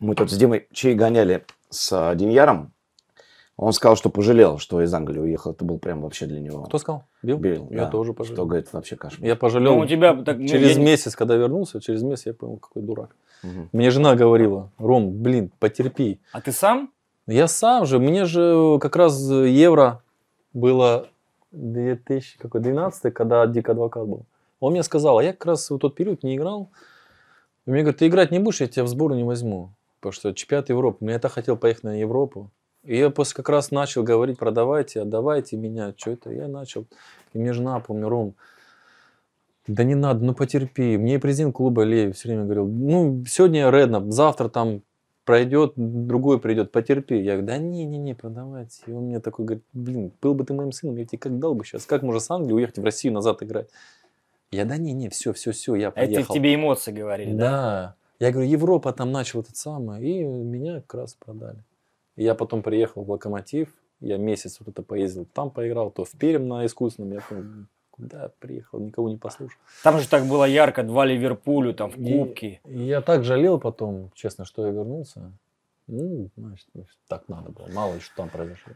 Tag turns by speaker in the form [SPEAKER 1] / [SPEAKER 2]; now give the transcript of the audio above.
[SPEAKER 1] Мы тут с Димой Чей гоняли с а, Деньяром. Он сказал, что пожалел, что из Англии уехал. Это был прям вообще для него. Кто сказал? Билл? Билл, Я да. тоже пожалел. Что, говорит, вообще кашель. Я пожалел. Ну, у тебя так... Ну, через я... месяц, когда вернулся, через месяц я понял, какой дурак. Угу. Мне жена говорила, Ром, блин, потерпи. А ты сам? Я сам же. Мне же э, как раз э, евро было 2000, какой, 12 когда Дик Адвокат был. Он мне сказал, а я как раз в тот период не играл. мне говорит, ты играть не будешь, я тебя в сборную не возьму. Потому что чемпионат Европы. Ну, я так хотел поехать на Европу. И я после как раз начал говорить, продавайте, отдавайте меня, что это. Я начал. И мне жена, помню, Ром, да не надо, ну потерпи. Мне и президент клуба Леви все время говорил, ну сегодня Редна, завтра там пройдет, другой придет, потерпи. Я говорю, да не-не-не, продавайте. И он мне такой говорит, блин, был бы ты моим сыном, я тебе как дал бы сейчас, как можно с Англии уехать в Россию назад играть? Я, да не-не, все-все-все, я поехал. Это тебе эмоции говорили, да? Да. Я говорю, Европа там начала это самое, и меня как раз продали. Я потом приехал в Локомотив, я месяц вот это поездил, там поиграл, то в Пермь на искусственном, я помню, куда приехал, никого не послушал. Там же так было ярко, два Ливерпулю, там в Кубке. И, я так жалел потом, честно, что я вернулся. Ну, значит, так надо было, мало ли что там произошло.